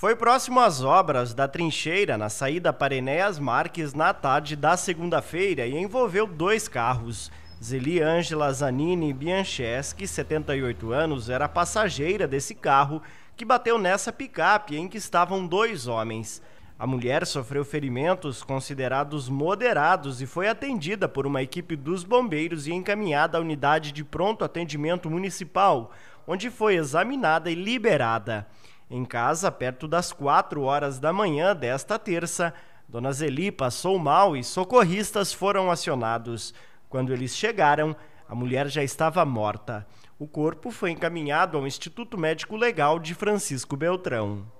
Foi próximo às obras da trincheira na saída para Enéas Marques na tarde da segunda-feira e envolveu dois carros. Zeli Ângela Zanini Biancheschi, 78 anos, era passageira desse carro que bateu nessa picape em que estavam dois homens. A mulher sofreu ferimentos considerados moderados e foi atendida por uma equipe dos bombeiros e encaminhada à unidade de pronto atendimento municipal, onde foi examinada e liberada. Em casa, perto das 4 horas da manhã desta terça, Dona Zeli passou mal e socorristas foram acionados. Quando eles chegaram, a mulher já estava morta. O corpo foi encaminhado ao Instituto Médico Legal de Francisco Beltrão.